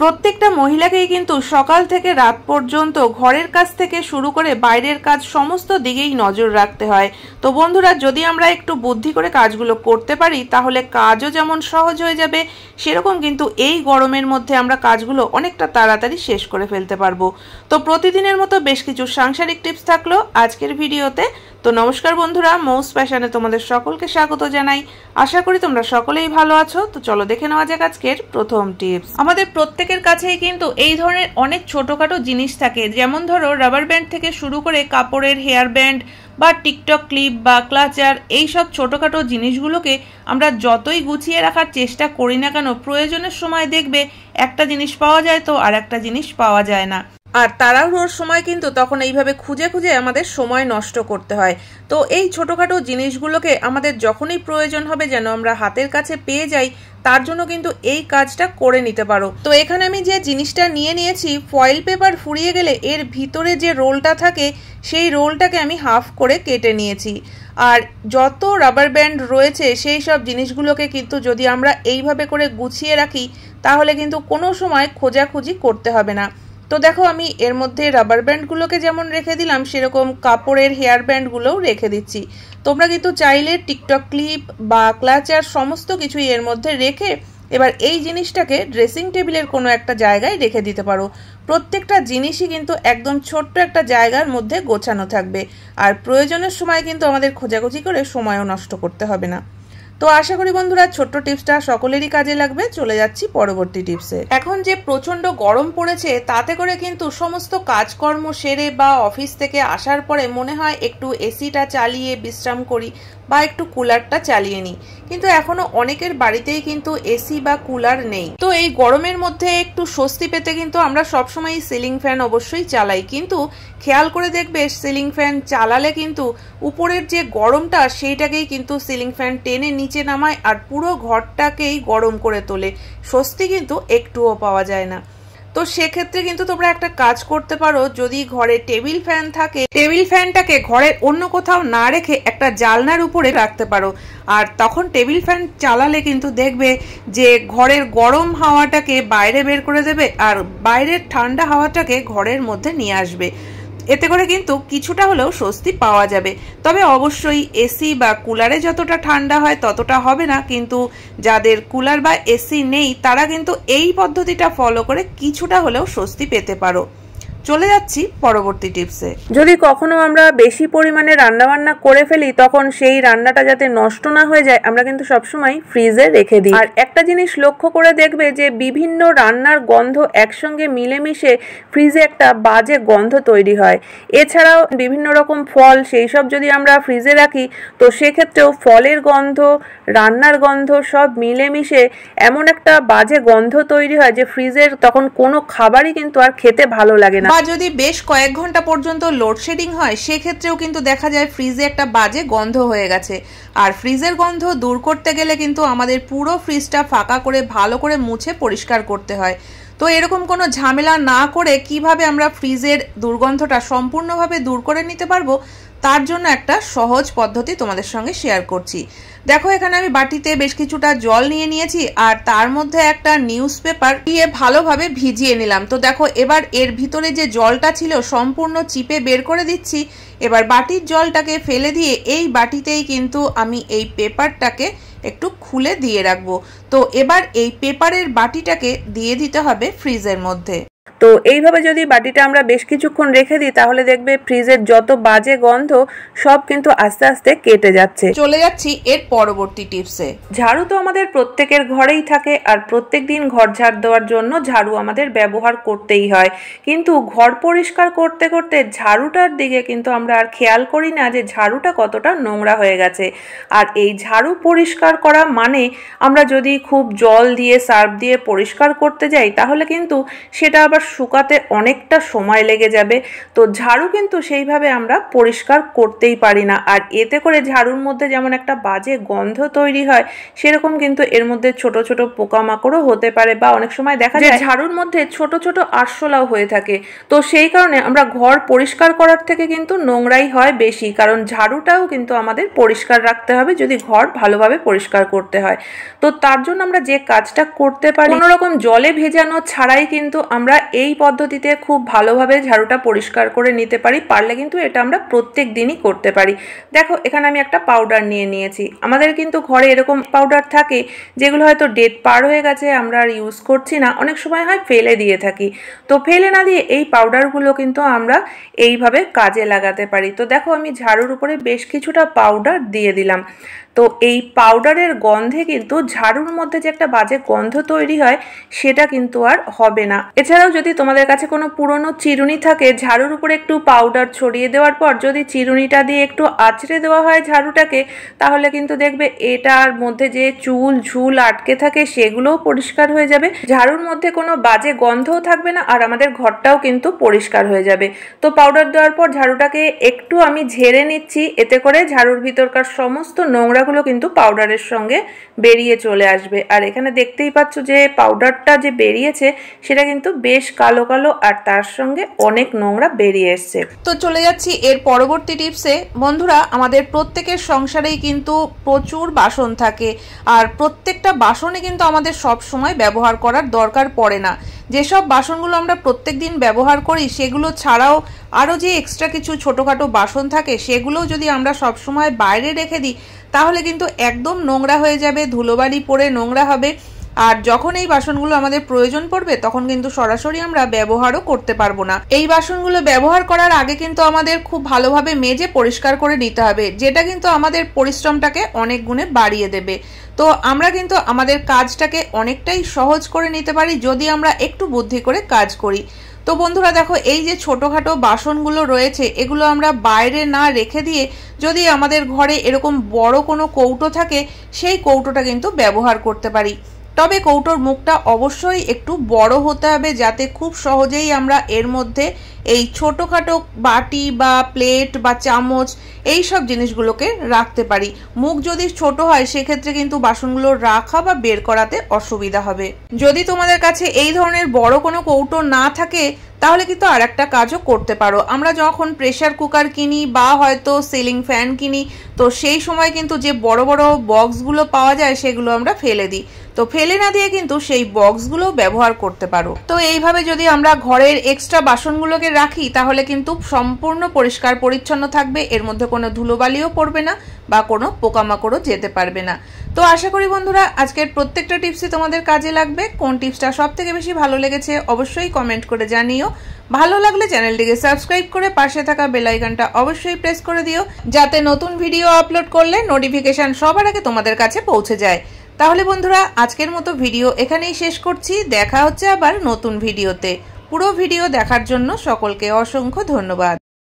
প্রত্যেকটা মহিলাকেই কিন্তু সকাল থেকে রাত পর্যন্ত ঘরের কাজ থেকে শুরু করে বাইরের কাজ সমস্ত দিকেই নজর রাখতে হয় তো বন্ধুরা যদি আমরা একটু বুদ্ধি করে কাজগুলো করতে পারি তাহলে কাজও যেমন সহজ হয়ে যাবে সেরকম কিন্তু এই গরমের মধ্যে আমরা কাজগুলো অনেকটা তাড়াতাড়ি শেষ করে ফেলতে পারবো তো প্রতিদিনের মতো বেশ কিছু সাংসারিক টিপস থাকলো আজকের ভিডিওতে তো নমস্কার বন্ধুরা মৌস প্যাশানে তোমাদের সকলকে স্বাগত জানাই আশা করি তোমরা সকলেই ভালো আছো তো চলো দেখে নেওয়া যাক আজকের প্রথম টিপস আমাদের প্রত্যেকের কাছেই কিন্তু এই ধরনের অনেক ছোটোখাটো জিনিস থাকে যেমন ধরো রাবার ব্যান্ড থেকে শুরু করে কাপড়ের হেয়ার ব্যান্ড বা টিকটক ক্লিপ বা ক্লাচার এই সব ছোটোখাটো জিনিসগুলোকে আমরা যতই গুছিয়ে রাখার চেষ্টা করি না কেন প্রয়োজনের সময় দেখবে একটা জিনিস পাওয়া যায় তো আর একটা জিনিস পাওয়া যায় না আর তাড়াহুড়োর সময় কিন্তু তখন এইভাবে খুঁজে খুঁজে আমাদের সময় নষ্ট করতে হয় তো এই ছোটোখাটো জিনিসগুলোকে আমাদের যখনই প্রয়োজন হবে যেন আমরা হাতের কাছে পেয়ে যাই তার জন্য কিন্তু এই কাজটা করে নিতে পারো তো এখানে আমি যে জিনিসটা নিয়ে নিয়েছি ফয়েল পেপার ফুরিয়ে গেলে এর ভিতরে যে রোলটা থাকে সেই রোলটাকে আমি হাফ করে কেটে নিয়েছি আর যত রাবার ব্যান্ড রয়েছে সেই সব জিনিসগুলোকে কিন্তু যদি আমরা এইভাবে করে গুছিয়ে রাখি তাহলে কিন্তু কোনো সময় খোঁজাখুঁজি করতে হবে না তো দেখো আমি এর মধ্যে রাবার ব্যান্ডগুলোকে যেমন রেখে দিলাম সেরকম কাপড়ের হেয়ার ব্যান্ডগুলোও রেখে দিচ্ছি তোমরা কিন্তু চাইলে টিকটক ক্লিপ বা ক্লাচার সমস্ত কিছুই এর মধ্যে রেখে এবার এই জিনিসটাকে ড্রেসিং টেবিলের কোনো একটা জায়গায় রেখে দিতে পারো প্রত্যেকটা জিনিসই কিন্তু একদম ছোট্ট একটা জায়গার মধ্যে গোছানো থাকবে আর প্রয়োজনের সময় কিন্তু আমাদের খোঁজাখুঁজি করে সময়ও নষ্ট করতে হবে না তো আশা করি বন্ধুরা ছোট্ট টিপসটা সকলেরই কাজে লাগবে চলে যাচ্ছি পরবর্তী টিপসে এখন যে প্রচন্ড গরম পড়েছে তাতে করে কিন্তু সমস্ত কাজকর্ম সেরে বা অফিস থেকে আসার পরে মনে হয় একটু এসিটা চালিয়ে বিশ্রাম করি বা একটু কুলারটা চালিয়ে নিই কিন্তু এখনও অনেকের বাড়িতেই কিন্তু এসি বা কুলার নেই তো এই গরমের মধ্যে একটু স্বস্তি পেতে কিন্তু আমরা সবসময় সিলিং ফ্যান অবশ্যই চালাই কিন্তু খেয়াল করে দেখবে সিলিং ফ্যান চালালে কিন্তু উপরের যে গরমটা সেইটাকেই কিন্তু সিলিং ফ্যান টেনে নিচে নামায় আর পুরো ঘরটাকেই গরম করে তোলে স্বস্তি কিন্তু একটুও পাওয়া যায় না তো সেক্ষেত্রে কিন্তু তোমরা একটা কাজ করতে পারো যদি ঘরে টেবিল ফ্যান থাকে টেবিল ফ্যানটাকে ঘরের অন্য কোথাও না রেখে একটা জালনার উপরে রাখতে পারো আর তখন টেবিল ফ্যান চালালে কিন্তু দেখবে যে ঘরের গরম হাওয়াটাকে বাইরে বের করে দেবে আর বাইরের ঠান্ডা হাওয়াটাকে ঘরের মধ্যে নিয়ে আসবে এতে করে কিন্তু কিছুটা হলেও স্বস্তি পাওয়া যাবে তবে অবশ্যই এসি বা কুলারে যতটা ঠান্ডা হয় ততটা হবে না কিন্তু যাদের কুলার বা এসি নেই তারা কিন্তু এই পদ্ধতিটা ফলো করে কিছুটা হলেও স্বস্তি পেতে পারো চলে যাচ্ছি পরবর্তী টিপসে যদি কখনো আমরা বেশি পরিমাণে রান্নাবান্না করে ফেলি তখন সেই রান্নাটা যাতে নষ্ট না হয়ে যায় আমরা কিন্তু সবসময় ফ্রিজে রেখে দিই আর একটা জিনিস লক্ষ্য করে দেখবে যে বিভিন্ন রান্নার গন্ধ একসঙ্গে মিলেমিশে ফ্রিজে একটা বাজে গন্ধ তৈরি হয় এছাড়াও বিভিন্ন রকম ফল সেই সব যদি আমরা ফ্রিজে রাখি তো সেক্ষেত্রেও ফলের গন্ধ রান্নার গন্ধ সব মিলেমিশে এমন একটা বাজে গন্ধ তৈরি হয় যে ফ্রিজের তখন কোনো খাবারই কিন্তু আর খেতে ভালো লাগে না বা যদি বেশ কয়েক ঘন্টা পর্যন্ত লোডশেডিং হয় সেক্ষেত্রেও কিন্তু দেখা যায় ফ্রিজে একটা বাজে গন্ধ হয়ে গেছে আর ফ্রিজের গন্ধ দূর করতে গেলে কিন্তু আমাদের পুরো ফ্রিজটা ফাঁকা করে ভালো করে মুছে পরিষ্কার করতে হয় তো এরকম কোনো ঝামেলা না করে কিভাবে আমরা ফ্রিজের দুর্গন্ধটা সম্পূর্ণভাবে দূর করে নিতে পারবো তার জন্য একটা সহজ পদ্ধতি তোমাদের সঙ্গে শেয়ার করছি দেখো এখানে আমি বাটিতে বেশ কিছুটা জল নিয়ে নিয়েছি আর তার মধ্যে একটা নিউজ পেপার দিয়ে ভালোভাবে ভিজিয়ে নিলাম তো দেখো এবার এর ভিতরে যে জলটা ছিল সম্পূর্ণ চিপে বের করে দিচ্ছি এবার বাটির জলটাকে ফেলে দিয়ে এই বাটিতেই কিন্তু আমি এই পেপারটাকে একটু খুলে দিয়ে রাখবো তো এবার এই পেপারের বাটিটাকে দিয়ে দিতে হবে ফ্রিজের মধ্যে তো এইভাবে যদি বাটিটা আমরা বেশ কিছুক্ষণ রেখে দিই তাহলে দেখবে ফ্রিজের যত বাজে গন্ধ সব কিন্তু আস্তে আস্তে কেটে যাচ্ছে চলে যাচ্ছি এর পরবর্তী টিপসে ঝাড়ু তো আমাদের প্রত্যেকের ঘরেই থাকে আর প্রত্যেক দিন ঘর ঝাড় দেওয়ার জন্য ঝাড়ু আমাদের ব্যবহার করতেই হয় কিন্তু ঘর পরিষ্কার করতে করতে ঝাড়ুটার দিকে কিন্তু আমরা আর খেয়াল করি না যে ঝাড়ুটা কতটা নোংরা হয়ে গেছে আর এই ঝাড়ু পরিষ্কার করা মানে আমরা যদি খুব জল দিয়ে সার্ফ দিয়ে পরিষ্কার করতে যাই তাহলে কিন্তু সেটা আবার শুকাতে অনেকটা সময় লেগে যাবে তো ঝাড়ু কিন্তু সেইভাবে আমরা পরিষ্কার করতেই পারি না আর এতে করে ঝাড়ুর মধ্যে যেমন একটা বাজে গন্ধ তৈরি হয় সেরকম কিন্তু এর মধ্যে ছোট ছোট পোকামাকড়ও হতে পারে বা অনেক সময় দেখা যায় ঝাড়ুর মধ্যে ছোট ছোট আরশোলাও হয়ে থাকে তো সেই কারণে আমরা ঘর পরিষ্কার করার থেকে কিন্তু নোংরাই হয় বেশি কারণ ঝাড়ুটাও কিন্তু আমাদের পরিষ্কার রাখতে হবে যদি ঘর ভালোভাবে পরিষ্কার করতে হয় তো তার জন্য আমরা যে কাজটা করতে পারি কোনোরকম জলে ভেজানো ছাড়াই কিন্তু আমরা এই পদ্ধতিতে খুব ভালোভাবে ঝাড়ুটা পরিষ্কার করে নিতে পারি পারলে কিন্তু এটা আমরা প্রত্যেক দিনই করতে পারি দেখো এখানে আমি একটা পাউডার নিয়ে নিয়েছি আমাদের কিন্তু ঘরে এরকম পাউডার থাকে যেগুলো হয়তো ডেট পার হয়ে গেছে আমরা আর ইউজ করছি না অনেক সময় হয় ফেলে দিয়ে থাকি তো ফেলে না দিয়ে এই পাউডারগুলো কিন্তু আমরা এইভাবে কাজে লাগাতে পারি তো দেখো আমি ঝাড়ুর উপরে বেশ কিছুটা পাউডার দিয়ে দিলাম তো এই পাউডারের গন্ধে কিন্তু ঝাড়ুর মধ্যে যে একটা বাজে গন্ধ তৈরি হয় সেটা কিন্তু আর হবে না এছাড়াও যদি তোমাদের কাছে কোনো পুরনো চিরুনি থাকে ঝাড়ুর উপরে একটু পাউডার ছড়িয়ে দেওয়ার পর যদি চিরুনিটা দিয়ে একটু আছড়ে দেওয়া হয় ঝাড়ুটাকে তাহলে কিন্তু দেখবে এটার মধ্যে যে চুল ঝুল আটকে থাকে সেগুলোও পরিষ্কার হয়ে যাবে ঝাড়ুর মধ্যে কোনো বাজে গন্ধও থাকবে না আর আমাদের ঘরটাও কিন্তু পরিষ্কার হয়ে যাবে তো পাউডার দেওয়ার পর ঝাড়ুটাকে একটু আমি ঝেড়ে নিচ্ছি এতে করে ঝাড়ুর ভিতরকার সমস্ত নোংরা নোংরাগুলো কিন্তু পাউডারের সঙ্গে বেরিয়ে চলে আসবে আর এখানে দেখতেই পাচ্ছ যে পাউডারটা যে বেরিয়েছে সেটা কিন্তু বেশ কালো কালো আর তার সঙ্গে অনেক নোংরা বেরিয়ে এসছে তো চলে যাচ্ছি এর পরবর্তী টিপসে বন্ধুরা আমাদের প্রত্যেকের সংসারেই কিন্তু প্রচুর বাসন থাকে আর প্রত্যেকটা বাসনে কিন্তু আমাদের সব সময় ব্যবহার করার দরকার পড়ে না যেসব বাসনগুলো আমরা প্রত্যেক দিন ব্যবহার করি সেগুলো ছাড়াও আরও যে এক্সট্রা কিছু ছোটোখাটো বাসন থাকে সেগুলোও যদি আমরা সবসময় বাইরে রেখে দিই তাহলে কিন্তু একদম নোংরা হয়ে যাবে ধুলোবালি পড়ে নোংরা হবে আর যখন এই বাসনগুলো আমাদের প্রয়োজন পড়বে তখন কিন্তু সরাসরি আমরা ব্যবহারও করতে পারবো না এই বাসনগুলো ব্যবহার করার আগে কিন্তু আমাদের খুব ভালোভাবে মেজে পরিষ্কার করে নিতে হবে যেটা কিন্তু আমাদের পরিশ্রমটাকে অনেক গুণে বাড়িয়ে দেবে তো আমরা কিন্তু আমাদের কাজটাকে অনেকটাই সহজ করে নিতে পারি যদি আমরা একটু বুদ্ধি করে কাজ করি তো বন্ধুরা দেখো এই যে ছোটোখাটো বাসনগুলো রয়েছে এগুলো আমরা বাইরে না রেখে দিয়ে যদি আমাদের ঘরে এরকম বড় কোনো কৌটো থাকে সেই কৌটোটা কিন্তু ব্যবহার করতে পারি তবে কৌটোর মুখটা অবশ্যই একটু বড় হতে হবে যাতে খুব সহজেই আমরা এর মধ্যে এই ছোটোখাটো বাটি বা প্লেট বা চামচ এই সব জিনিসগুলোকে রাখতে পারি মুখ যদি ছোট হয় সেক্ষেত্রে কিন্তু বাসনগুলো রাখা বা বের করাতে অসুবিধা হবে যদি তোমাদের কাছে এই ধরনের বড় কোনো কৌটো না থাকে তাহলে কিন্তু আর একটা কাজও করতে পারো আমরা যখন প্রেশার কুকার কিনি বা হয়তো সিলিং ফ্যান কিনি তো সেই সময় কিন্তু যে বড় বড় বক্সগুলো পাওয়া যায় সেগুলো আমরা ফেলে দিই তো ফেলে না দিয়ে কিন্তু সেই বক্সগুলো ব্যবহার করতে পারো তো এইভাবে যদি আমরা ঘরের এক্সট্রা বাসনগুলোকে রাখি তাহলে কিন্তু সম্পূর্ণ পরিষ্কার পরিচ্ছন্ন থাকবে এর মধ্যে কোনো ধুলোবালিও পড়বে না বা কোনো পোকামাকড়ও যেতে পারবে না তো আশা করি বন্ধুরা আজকের প্রত্যেকটা টিপসই তোমাদের কাজে লাগবে কোন টিপসটা সব থেকে বেশি ভালো লেগেছে অবশ্যই কমেন্ট করে জানিও ভালো লাগলে চ্যানেলটিকে সাবস্ক্রাইব করে পাশে থাকা বেলাইকানটা অবশ্যই প্রেস করে দিও যাতে নতুন ভিডিও আপলোড করলে নোটিফিকেশান সবার আগে তোমাদের কাছে পৌঁছে যায় তাহলে বন্ধুরা আজকের মতো ভিডিও এখানেই শেষ করছি দেখা হচ্ছে আবার নতুন ভিডিওতে পুরো ভিডিও দেখার জন্য সকলকে অসংখ্য ধন্যবাদ